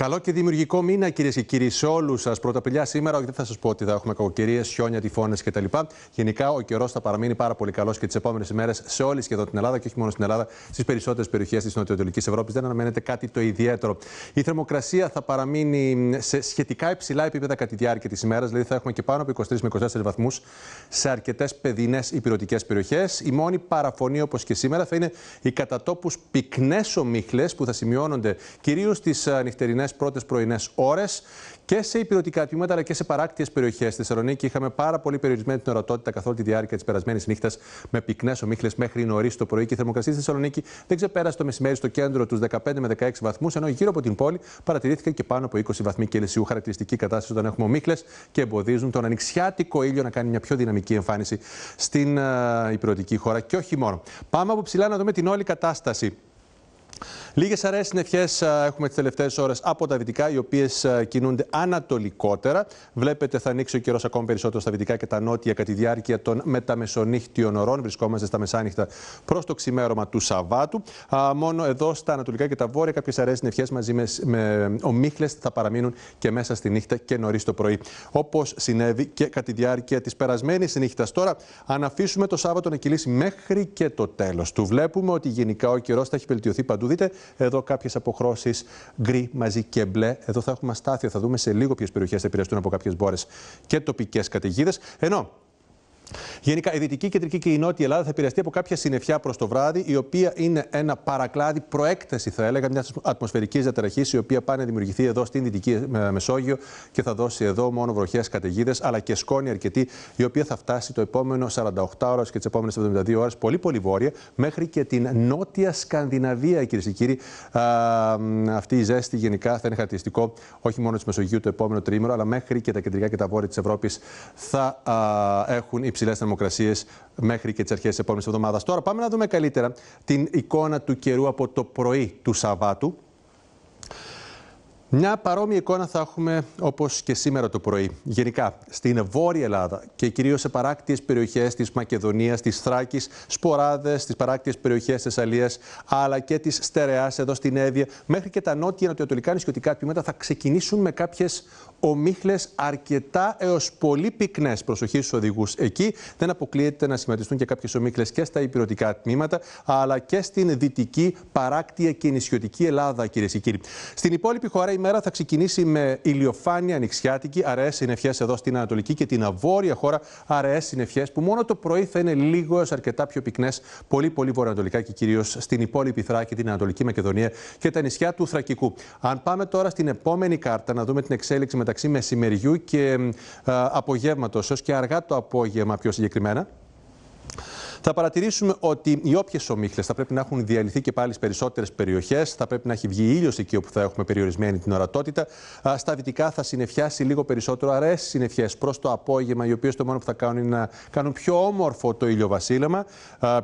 Καλό και δημιουργικό μήνα, κυρίες και κύριοι, σε όλους σας. πρωταπηλιά σήμερα, όχι δεν θα σας πω ότι θα έχουμε κακοκαιρίες, χιόνια, τυφώνες κτλ. Γενικά, ο καιρός θα παραμείνει πάρα πολύ καλός και τις επόμενες ημέρες σε όλη σχεδόν την Ελλάδα και όχι μόνο στην Ελλάδα, στις περισσότερες περιοχές της Νοτιοανατολικής Ευρώπης. Δεν αναμένεται κάτι το ιδιαίτερο. Η θερμοκρασία θα παραμείνει σε σχετικά υψηλά επίπεδα κατά τη διάρκεια της ημέρας, δηλαδή θα έχουμε και πάνω από 23 με 24 βαθμούς σε αρκετές παιδινές υπηρετικέ περιοχές. Η μόνη παραφωνή, όπως και σήμερα, θα είναι οι κατατόπου πυκνές ομίχλες που θα σημειώνονται κυρίως στις ε, νυχτερινές πρώτες πρωινές ώρες και σε υπηρετικά τμήματα αλλά και σε παράκτιες περιοχές. Στη Θεσσαλονίκη είχαμε πάρα πολύ περιορισμένη την ορατότητα καθ' τη διάρκεια της περασμένης νύχτας με πυκνές ομίχλες μέχρι νωρίς το πρωί και η θερμοκρασία στη Θεσσαλονίκη δεν ξεπέρασε το μεσημέρι στο κέντρο τους 15 με 16 βαθμούς, ενώ γύρω από την πόλη παρατηρήθηκαν και πάνω από 20 βαθμοί Κελσίου. Χαρακτηριστική κατάσταση όταν έχουμε ομίχλες και εμποδίζουν τον ανοιξιάτικο ήλιο να κάνει μια πιο δυναμική εμφάνιση στην ε, υπηρετική χώρα και όχι μόνο. Πάμε από ψηλά να δούμε την όλη κατάσταση. Λίγες αρέσει συνεχέ έχουμε τις τελευταίες ώρες από τα δυτικά, οι οποίες κινούνται ανατολικότερα. Βλέπετε, θα ανοίξει ο καιρός ακόμη περισσότερο στα δυτικά και τα νότια κατά τη διάρκεια των μεταμεσονύχτιων ωρών. Βρισκόμαστε στα μεσάνυχτα προς το ξημέρωμα του Σαββάτου. Μόνο εδώ στα ανατολικά και τα βόρεια, κάποιες αρέσει νευχέ μαζί με, με ομίχλες θα παραμείνουν και μέσα στη νύχτα και νωρίς το πρωί. Όπως συνέβη και κατά τη διάρκεια της περασμένης νύχτας. Τώρα, αν αφήσουμε το Σάββατο να κυλήσει μέχρι και το τέλος του, βλέπουμε ότι γενικά ο καιρός θα έχει βελτιωθεί παντού του Δείτε εδώ κάποιες αποχρώσεις γκρι μαζί και μπλε. Εδώ θα έχουμε αστάθεια. Θα δούμε σε λίγο ποιες περιοχές θα επηρεαστούν από κάποιες μπόρες και τοπικές καταιγίδες. Ενώ Γενικά, η Δυτική, Κεντρική και η Νότια Ελλάδα θα επηρεαστεί από κάποια συνεφιά προς το βράδυ, η οποία είναι ένα παρακλάδι προέκταση, θα έλεγα, μιας ατμοσφαιρικής διαταραχής, η οποία πάει να δημιουργηθεί εδώ στην Δυτική ε, Μεσόγειο και θα δώσει εδώ μόνο βροχές καταιγίδες, αλλά και σκόνη αρκετή, η οποία θα φτάσει το επόμενο 48 ώρες και τις επόμενες 72 ώρες πολύ πολύ βόρεια, μέχρι και την νότια Σκανδιναβία, κυρίες και κύριοι. Α, αυτή η ζέστη γενικά θα είναι χαρακτηριστικό όχι μόνο της Μεσογείου το επόμενο τρίμηνο, αλλά μέχρι και τα κεντρικά και τα βόρεια της Ευρώπης θα έχουν υψηλή υψηλέ θερμοκρασίες μέχρι και τις αρχές της επόμενης εβδομάδας. Τώρα πάμε να δούμε καλύτερα την εικόνα του καιρού από το πρωί του Σαββάτου. Μια παρόμοια εικόνα θα έχουμε όπως και σήμερα το πρωί. Γενικά στην Βόρεια Ελλάδα και κυρίως σε παράκτιες περιοχές της Μακεδονίας, της Θράκης, σποράδες, στι παράκτιες περιοχές της Θεσσαλίας, αλλά και της Στερεάς εδώ στην Εύβοια, μέχρι και τα νότια νοτιοτολικά νησιωτικά τμήματα θα ξεκινήσουν με κάποιες ομίχλε αρκετά έως πολύ πυκνές. Προσοχή στους οδηγούς εκεί. Δεν αποκλείεται να σχηματιστούν και κάποιες ομίχλες και στα υπηρετικά τμήματα, αλλά και στην δυτική, παράκτια και νησιωτική Ελλάδα, κυρίες και κύριοι. Στην υπόλοιπη χώρα η μέρα θα ξεκινήσει με ηλιοφάνεια ανοιξιάτικη, αραιές συννεφιές εδώ στην Ανατολική και την Αβόρεια χώρα, αραιές συννεφιές που μόνο το πρωί θα είναι λίγο έως αρκετά πιο πυκνές, πολύ πολύ βορειοανατολικά και κυρίως στην υπόλοιπη Θράκη, την Ανατολική Μακεδονία και τα νησιά του Θρακικού. Αν πάμε τώρα στην επόμενη κάρτα να δούμε την εξέλιξη μετά μεταξύ μεσημεριού και ε, απογεύματος, ως και αργά το απόγευμα πιο συγκεκριμένα. Θα παρατηρήσουμε ότι οι όποιες ομίχλες θα πρέπει να έχουν διαλυθεί και πάλι στις περισσότερες περιοχές. Θα πρέπει να έχει βγει ήλιος εκεί όπου θα έχουμε περιορισμένη την ορατότητα. Στα δυτικά θα συνεφιάσει λίγο περισσότερο αρέσει συνεφιές προς το απόγευμα, οι οποίες το μόνο που θα κάνουν είναι να κάνουν πιο όμορφο το ήλιο βασίλεμα,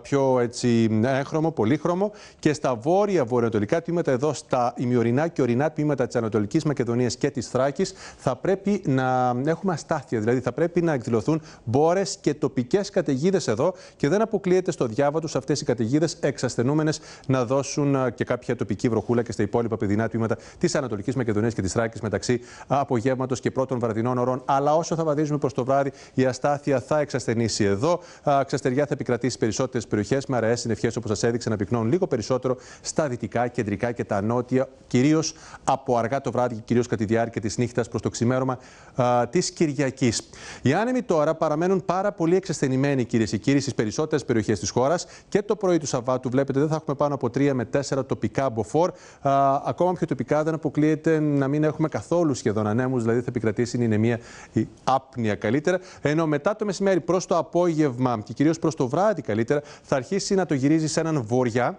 πιο έτσι έγχρωμο, πολύχρωμο. Και στα βόρεια βορειοανατολικά τμήματα, εδώ στα ημιορεινά και ορεινά τμήματα της Ανατολικής Μακεδονίας και της Θράκης, θα πρέπει να έχουμε αστάθεια. Δηλαδή θα πρέπει να εκδηλωθούν μπόρες και τοπικές καταιγίδες εδώ και δεν αποκλείεται στο διάβα τους αυτές οι καταιγίδες εξασθενούμενες να δώσουν ε, και κάποια τοπική βροχούλα και στα υπόλοιπα παιδινά τμήματα της Ανατολικής Μακεδονίας και της Θράκης μεταξύ απογεύματος και πρώτων βραδινών ωρών. Αλλά όσο θα βαδίζουμε προς το βράδυ, η αστάθεια θα εξασθενήσει εδώ. Ξαστεριά θα επικρατήσει περισσότερες περιοχές με αραιές συνευχέ όπως σας έδειξε να πυκνώνουν λίγο περισσότερο στα δυτικά, κεντρικά και τα νότια, κυρίως από αργά το βράδυ και κυρίως κατά τη διάρκεια της νύχτας προς το ξημέρωμα της Κυριακής. Οι άνεμοι τώρα παραμένουν πάρα πολύ εξασθενημένοι, κυρίες και κύριοι, στις περισσότερες περιοχές περιοχές της χώρας και το πρωί του Σαββάτου, βλέπετε, δεν θα έχουμε πάνω από 3 με 4 τοπικά μποφόρ. Α, ακόμα πιο τοπικά δεν αποκλείεται να μην έχουμε καθόλου σχεδόν ανέμους, δηλαδή θα επικρατήσει η νεμία η άπνοια καλύτερα. Ενώ μετά το μεσημέρι προς το απόγευμα και κυρίως προς το βράδυ καλύτερα θα αρχίσει να το γυρίζει σε έναν βόρεια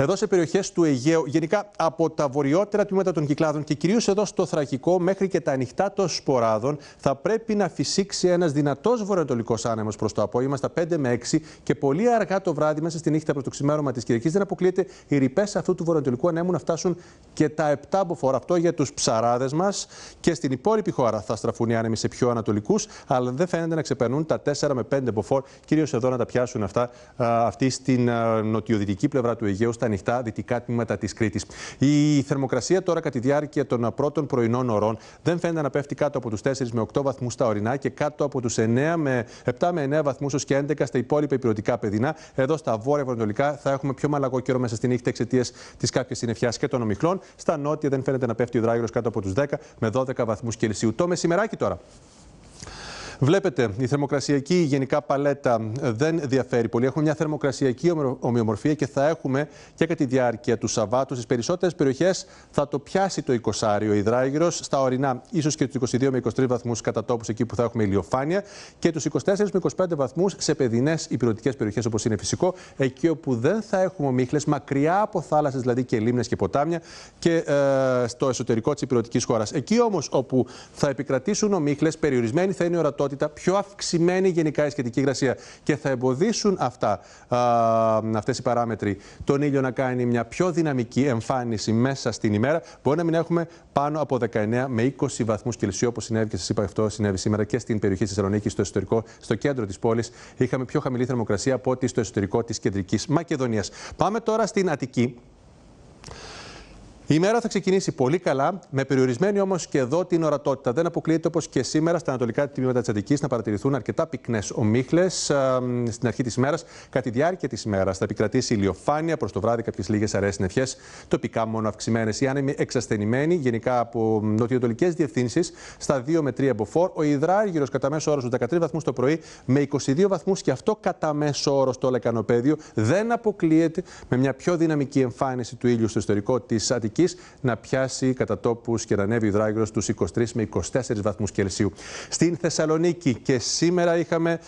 εδώ σε περιοχές του Αιγαίου, γενικά από τα βορειότερα τμήματα των Κυκλάδων και κυρίως εδώ στο Θρακικό μέχρι και τα ανοιχτά των Σποράδων, θα πρέπει να φυσήξει ένας δυνατός βορειοανατολικός άνεμος προς το απόγευμα στα 5 με 6 και πολύ αργά το βράδυ, μέσα στη νύχτα προς το ξημέρωμα της Κυριακής, δεν αποκλείεται οι ρηπές αυτού του βορειοανατολικού ανέμου να φτάσουν και τα 7 μποφόρ. Αυτό για τους ψαράδες μας και στην υπόλοιπη χώρα θα στραφούν οι άνεμοι σε πιο ανατολικούς, αλλά δεν φαίνεται να ξεπερνούν τα 4 με 5 μποφόρ, κυρίως εδώ να τα πιάσουν αυτά, αυτή στην νοτιοδυτική πλευρά του Αιγαίου, στα ανοιχτά δυτικά τμήματα της Κρήτης. Η θερμοκρασία τώρα κατά τη διάρκεια των πρώτων πρωινών ωρών δεν φαίνεται να πέφτει κάτω από τους 4 με 8 βαθμούς στα ορεινά και κάτω από τους 9 με 7 με 9 βαθμούς ως και 11 στα υπόλοιπα υπηρετικά παιδινά. Εδώ στα βόρεια βορειοανατολικά θα έχουμε πιο μαλακό καιρό μέσα στη νύχτα εξαιτίας της κάποιας συννεφιάς και των ομιχλών. Στα νότια δεν φαίνεται να πέφτει ο δράγυρος κάτω από τους 10 με 12 βαθμούς Κελσίου. Το μεσημεράκι τώρα. Βλέπετε, η θερμοκρασιακή γενικά παλέτα δεν διαφέρει πολύ. Έχουμε μια θερμοκρασιακή ομοιομορφία και θα έχουμε και κατά τη διάρκεια του Σαββάτου στις περισσότερες περιοχές θα το πιάσει το 20 υδράγυρο, στα ορεινά ίσως και τους 22 με 23 βαθμούς κατά τόπους εκεί που θα έχουμε ηλιοφάνεια και τους 24 με 25 βαθμούς σε παιδινές υπηρετικέ περιοχές όπως είναι φυσικό, εκεί όπου δεν θα έχουμε ομίχλε, μακριά από θάλασσες δηλαδή και λίμνες και ποτάμια και ε, στο εσωτερικό της υπηρετική χώρας. Εκεί όμως όπου θα επικρατήσουν ομίχλες, περιορισμένη θα είναι η ορατότητα πιο αυξημένη γενικά η σχετική υγρασία και θα εμποδίσουν αυτά, α, αυτές οι παράμετροι τον ήλιο να κάνει μια πιο δυναμική εμφάνιση μέσα στην ημέρα. Μπορεί να μην έχουμε πάνω από 19 με 20 βαθμούς Κελσίου όπως συνέβη και σας είπα αυτό συνέβη σήμερα και στην περιοχή της Θεσσαλονίκης, στο εσωτερικό, στο κέντρο της πόλης είχαμε πιο χαμηλή θερμοκρασία από ό,τι στο εσωτερικό της κεντρικής Μακεδονίας. Πάμε τώρα στην Αττική. Η ημέρα θα ξεκινήσει πολύ καλά, με περιορισμένη όμως και εδώ την ορατότητα. Δεν αποκλείεται όπως και σήμερα στα ανατολικά τμήματα της Αττικής να παρατηρηθούν αρκετά πυκνές ομίχλες στην αρχή της ημέρας. Κατά τη διάρκεια της ημέρας θα επικρατήσει ηλιοφάνεια προς το βράδυ, κάποιες λίγες αρέσει συννεφιές, τοπικά μόνο αυξημένες. ή άνεμοι εξασθενημένοι, γενικά από νοτιοτολικέ διευθύνσεις, στα 2 με 3 εμποφόρ. Ο υδράργυρος κατά μέσο όρος του 13 βαθμούς το πρωί με 22 βαθμούς και αυτό κατά μέσο όρος στο λεκανοπέδιο. Δεν αποκλείεται με μια πιο δυναμική εμφάνιση του ήλιου στο ιστορικό της Αττικής να πιάσει κατά τόπους και να ανέβει ο στου 23 με 24 βαθμούς Κελσίου. Στην Θεσσαλονίκη και σήμερα είχαμε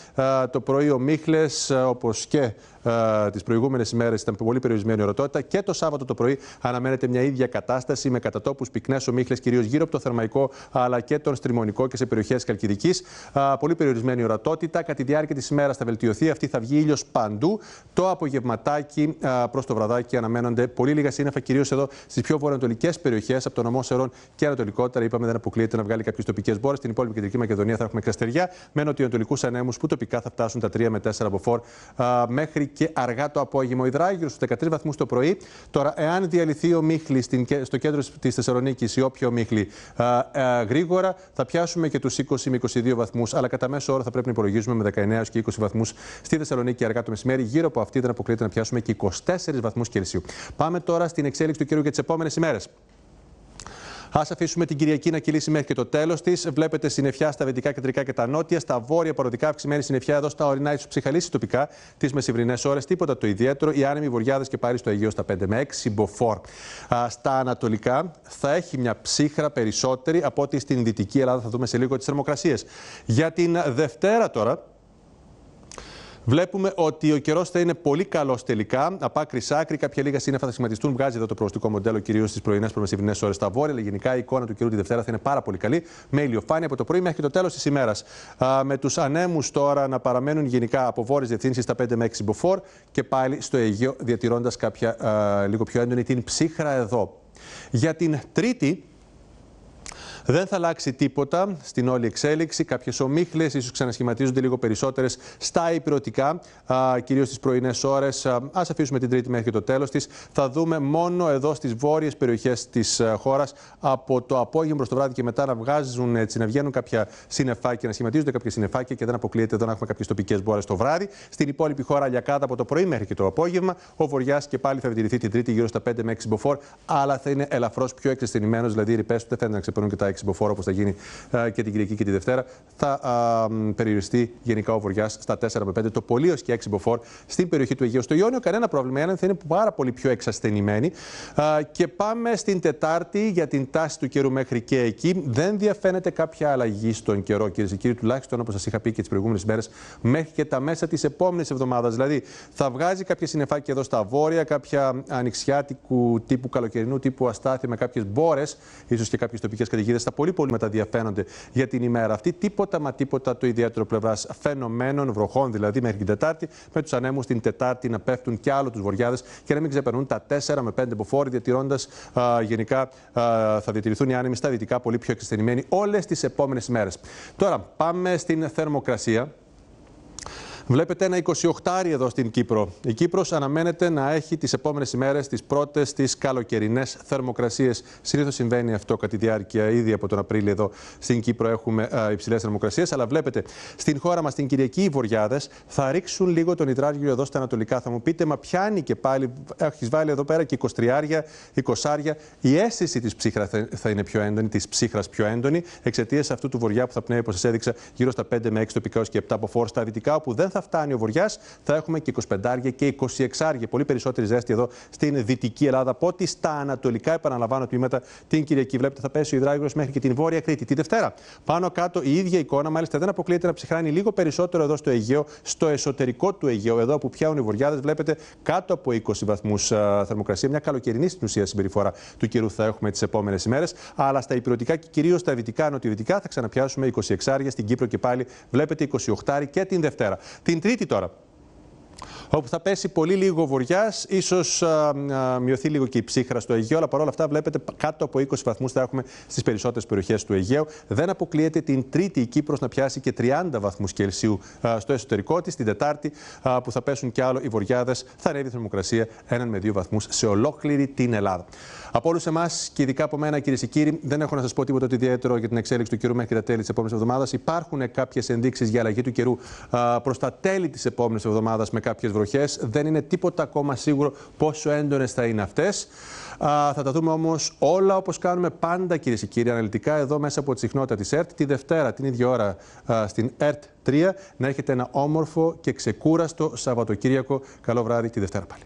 το πρωί ο Μίχλες, όπως και ε, τις προηγούμενες ημέρε ήταν πολύ περιορισμένη ορατότητα και το Σάββατο το πρωί αναμένεται μια ίδια κατάσταση με κατατόπους πυκνές ομίχλες, κυρίως γύρω από το Θερμαϊκό αλλά και τον Στριμονικό και σε περιοχές Καλκιδικής. Ε, πολύ περιορισμένη ορατότητα. Κατά τη διάρκεια της ημέρας θα βελτιωθεί αυτή, θα βγει ήλιος παντού. Το απογευματάκι ε, προς το βραδάκι αναμένονται πολύ λίγα σύννεφα, κυρίως εδώ στις πιο βορειοανατολικές περιοχές, από τον νομό Σερών και ανατολικότερα. Είπαμε δεν αποκλείεται να βγάλει κάποιε τοπικές μπόρες. Στην υπόλοιπη κεντρική Μακεδονία θα έχουμε κραστεριά με νοτιοανατολικούς ανέμους που τοπικά θα φτάσουν τα 3 με 4 μποφόρ μέχρι και αργά το απόγευμα. Ο Ιδράγιος στους 13 βαθμούς το πρωί. Τώρα, εάν διαλυθεί ο Μίχλης στο κέντρο της Θεσσαλονίκη ή όποιο μύχλη γρήγορα, θα πιάσουμε και τους 20 με 22 βαθμούς. Αλλά κατά μέσο όρο θα πρέπει να υπολογίζουμε με 19 και 20 βαθμούς στη Θεσσαλονίκη αργά το μεσημέρι. Γύρω από αυτή δεν αποκλείεται να πιάσουμε και 24 βαθμούς Κελσίου. Πάμε τώρα στην εξέλιξη του καιρού για τις επόμενες ημέρες. Ας αφήσουμε την Κυριακή να κυλήσει μέχρι και το τέλος της. Βλέπετε συννεφιά στα δυτικά, κεντρικά και τα νότια. Στα βόρεια παροδικά αυξημένη συννεφιά εδώ στα ορεινά ίσως ψυχαλίσει τοπικά τις μεσηβρινέ ώρες. Τίποτα το ιδιαίτερο. Οι άνεμοι βορειάδε και πάρει στο Αιγαίο στα 5 με 6 μποφόρ. Στα ανατολικά θα έχει μια ψύχρα περισσότερη από ότι στην δυτική Ελλάδα θα δούμε σε λίγο τις θερμοκρασίες. Για την Δευτέρα τώρα, Βλέπουμε ότι ο καιρός θα είναι πολύ καλός τελικά. Από άκρη σ' άκρη, κάποια λίγα σύννεφα θα σχηματιστούν. Βγάζει εδώ το προοριστικό μοντέλο κυρίως στις πρωινές προμεσηβινέ ώρες στα βόρεια. Αλλά γενικά η εικόνα του καιρού τη Δευτέρα θα είναι πάρα πολύ καλή. Με ηλιοφάνεια από το πρωί μέχρι το τέλος της ημέρας. Με τους ανέμους τώρα να παραμένουν γενικά από βόρειες διευθύνσεις στα 5 με 6 μποφόρ και πάλι στο Αιγαίο διατηρώντας κάποια λίγο πιο έντονη την ψύχρα εδώ. Για την Τρίτη, δεν θα αλλάξει τίποτα στην όλη εξέλιξη. Κάποιες ομίχλες ίσως ξανασχηματίζονται λίγο περισσότερες στα υπηρετικά, κυρίως στις πρωινές ώρες. Α αφήσουμε την Τρίτη μέχρι το τέλος της. Θα δούμε μόνο εδώ στις βόρειες περιοχές της ε, χώρας από το απόγευμα προς το βράδυ και μετά να βγάζουν έτσι, να βγαίνουν κάποια συνεφάκια, να σχηματίζονται κάποια συνεφάκια και δεν αποκλείεται εδώ να έχουμε κάποιες τοπικές μπόρες το βράδυ. Στην υπόλοιπη χώρα κάτω από το πρωί μέχρι και το απόγευμα. Ο βορειά και πάλι θα επιτηρηθεί την Τρίτη γύρω στα 5 με 6 μποφόρ, αλλά θα είναι ελαφρώς πιο εξαισθενημένο, δηλαδή οι ρηπέ του δεν φαίνεται να ξεπερνούν και τα 6 ψηφοφόρο όπως θα γίνει ε, και την Κυριακή και τη Δευτέρα, θα περιοριστεί γενικά ο βορειά στα 4 με 5, το πολύ ως και 6 μποφόρ στην περιοχή του Αιγαίου. Στο Ιόνιο κανένα πρόβλημα, η θα είναι πάρα πολύ πιο εξασθενημένη. Και πάμε στην Τετάρτη για την τάση του καιρού μέχρι και εκεί. Δεν διαφαίνεται κάποια αλλαγή στον καιρό, κυρίε και κύριοι, τουλάχιστον όπως σας είχα πει και τις προηγούμενες μέρες, μέχρι και τα μέσα της επόμενης εβδομάδας. Δηλαδή θα βγάζει κάποια συνεφάκια εδώ στα βόρεια, κάποια ανοιξιάτικου τύπου καλοκαιρινού τύπου αστάθη με κάποιες μπόρες, ίσως και κάποιες τοπικές καταιγίδε στα πολύ πολύ μεταδιαφέρονται για την ημέρα αυτή. Τίποτα μα τίποτα το ιδιαίτερο πλευράς φαινομένων, βροχών δηλαδή μέχρι την Τετάρτη, με τους ανέμους την Τετάρτη να πέφτουν κι άλλο τους βορειάδε και να μην ξεπερνούν τα 4 με 5 μποφόρ, διατηρώντας γενικά θα διατηρηθούν οι άνεμοι στα δυτικά πολύ πιο εξασθενημένοι όλες τις επόμενες ημέρε. Τώρα πάμε στην θερμοκρασία. Βλέπετε ένα 28 εδώ στην Κύπρο. Η Κύπρος αναμένεται να έχει τις επόμενες ημέρες τις πρώτες τις καλοκαιρινές θερμοκρασίες. Συνήθως συμβαίνει αυτό κατά τη διάρκεια ήδη από τον Απρίλιο εδώ στην Κύπρο έχουμε υψηλές θερμοκρασιες Αλλά βλέπετε στην χώρα μας την Κυριακή οι βορειάδε θα ρίξουν λίγο τον υδράργυρο εδώ στα ανατολικά. Θα μου πείτε, μα πιάνει και πάλι, έχεις βάλει εδώ πέρα και 23, 20. άρια. Η αίσθηση της ψύχρας θα είναι πιο έντονη, της ψύχρας πιο έντονη, εξαιτίας αυτού του βοριά που θα πνέει, όπως σας έδειξα, γύρω στα 5 με 6 τοπικά και 7 από φόρ στα δυτικά, όπου δεν θα φτάνει ο βορειά, θα έχουμε και 25 και 26 πολύ περισσότερη ζέστη εδώ στην δυτική Ελλάδα από ότι στα ανατολικά, επαναλαμβάνω, τμήματα την Κυριακή. Βλέπετε, θα πέσει ο υδράγυρο μέχρι και την Βόρεια Κρήτη. Τη Δευτέρα, πάνω κάτω η ίδια εικόνα, μάλιστα δεν αποκλείεται να ψυχράνει λίγο περισσότερο εδώ στο Αιγαίο, στο εσωτερικό του Αιγαίου, εδώ που πιάνουν οι βορειάδε. Βλέπετε κάτω από 20 βαθμού θερμοκρασία, μια καλοκαιρινή στην ουσία συμπεριφορά του καιρού θα έχουμε τις επόμενες ημέρες. Αλλά στα υπηρετικά και κυρίως στα δυτικά νοτιοδυτικά θα ξαναπιάσουμε 26 άρια στην Κύπρο και πάλι βλέπετε 28 και την Δευτέρα. Την Τρίτη τώρα όπου θα πέσει πολύ λίγο βορειά, ίσω μειωθεί λίγο και η ψύχρα στο Αιγαίο, αλλά παρόλα αυτά βλέπετε κάτω από 20 βαθμούς θα έχουμε στις περισσότερες περιοχές του Αιγαίου. Δεν αποκλείεται την Τρίτη η Κύπρος να πιάσει και 30 βαθμούς Κελσίου στο εσωτερικό της. Την Τετάρτη που θα πέσουν και άλλο οι βορειάδε. θα ανέβει η θερμοκρασία 1 με 2 βαθμούς σε ολόκληρη την Ελλάδα. Από όλους εμάς και ειδικά από μένα, κυρίες και κύριοι, δεν έχω να σας πω τίποτα το ιδιαίτερο για την εξέλιξη του καιρού μέχρι τα τέλη της επόμενης εβδομάδας. Υπάρχουν κάποιες ενδείξεις για αλλαγή του καιρού προς τα τέλη της επόμενης εβδομάδας με κάποιες δεν είναι τίποτα ακόμα σίγουρο πόσο έντονες θα είναι αυτές. Θα τα δούμε όμως όλα όπως κάνουμε πάντα, κυρίες και κύριοι, αναλυτικά εδώ μέσα από τη συχνότητα της ΕΡΤ. Τη Δευτέρα, την ίδια ώρα, στην ΕΡΤ 3. Να έχετε ένα όμορφο και ξεκούραστο Σαββατοκύριακο. Καλό βράδυ τη Δευτέρα πάλι.